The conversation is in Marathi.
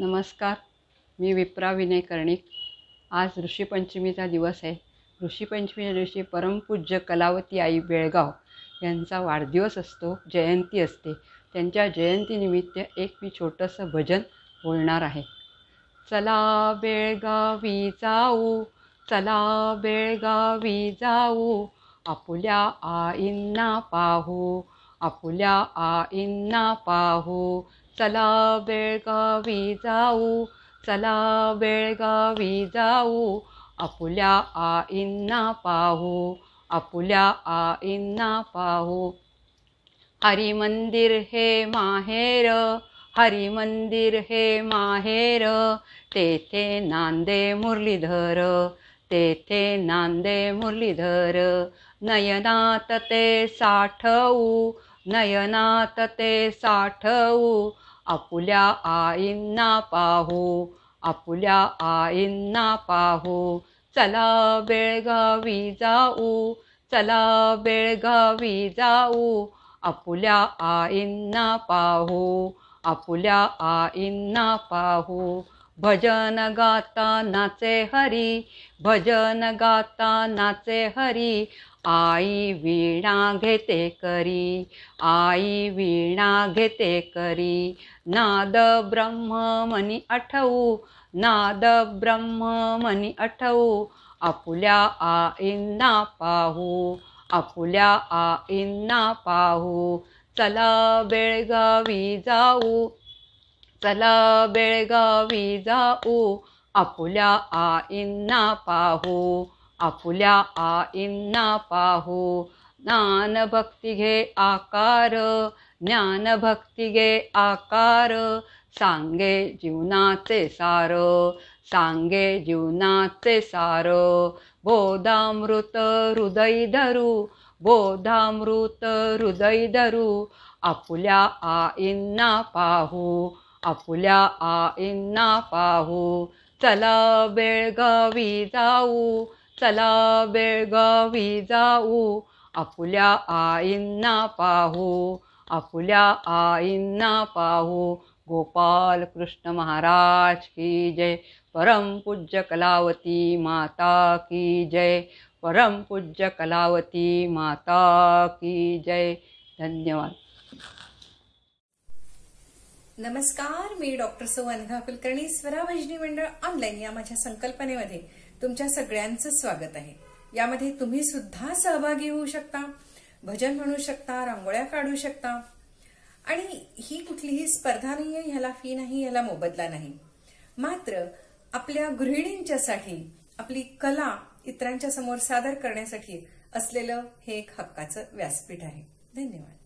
नमस्कार मी विप्रा विनय कर्णिक आज ऋषीपंचमीचा दिवस आहे ऋषीपंचमीच्या दिवशी परमपूज्य कलावती आई बेळगाव यांचा वाढदिवस असतो जयंती असते त्यांच्या जयंतीनिमित्त एक मी छोटंसं भजन बोलणार आहे चला बेळगावी जाऊ चला बेळगावी जाऊ आपुल्या आईंना पाहू आपुल्या आईंना पाहू चला बेळगावी जाऊ चला बेळगावी जाऊ आपुल्या आईंना पाहू आपुल्या आईंना पाहू मंदिर हे माहेर हरी मंदिर हे माहेर तेथे नांदे मुरलीधर तेथे नांदे मुरलीधर नयनात ते साठवू नयनात ते साठवू आपुल्या आईंना पाहू आपुल्या आईंना पाहू चला बेळगावी जाऊ चला बेळगावी जाऊ आपुल्या आईंना पाहू आपुल्या आईंना पाहू भजन गाता नाचे हरी भजन गाता नाचे हरी आई वीणा घेते करी आई वीणा घेते करी नाद ब्रह्म मनी आठवू नाद ब्रह्म मनी आठवू आपुल्या आईंना पाहू आपुल्या आईंना पाहू चला बेळगावी जाऊ चला बेळगावी जाऊ आपुल्या आईंना पाहू आपुल्या आईंना पाहू ज्ञानभक्ती घे आकार ज्ञानभक्ती घे आकार सांगे जीवनाचे सार सांगे जीवनाचे सार बोधामृत हृदय धरू बोधामृत हृदय धरू आपुल्या आईंना पाहू आपुल्या आईंना पाहू चला बेळगावी जाऊ चला बेळगावी जाऊ आपुल्या आईंना पाहू आपुल्या आईंना पाहू गोपाल कृष्ण महाराज की जय परम पूज्य कलावती माता की जय परम पूज्य कलावती माता की जय धन्यवाद नमस्कार मी डॉक्टर सुवर्णा कुलकर्णी स्वरा भजनी मंडळ ऑनलाईन या माझ्या संकल्पनेमध्ये तुमच्या सगळ्यांचं स्वागत आहे यामध्ये तुम्ही सुद्धा सहभागी होऊ शकता भजन म्हणू शकता रांगोळ्या काढू शकता आणि ही कुठलीही स्पर्धा नाही ह्याला फी नाही ह्याला मोबदला नाही मात्र आपल्या गृहिणींच्यासाठी आपली कला इतरांच्या समोर सादर करण्यासाठी असलेलं हे एक हक्काचं व्यासपीठ आहे धन्यवाद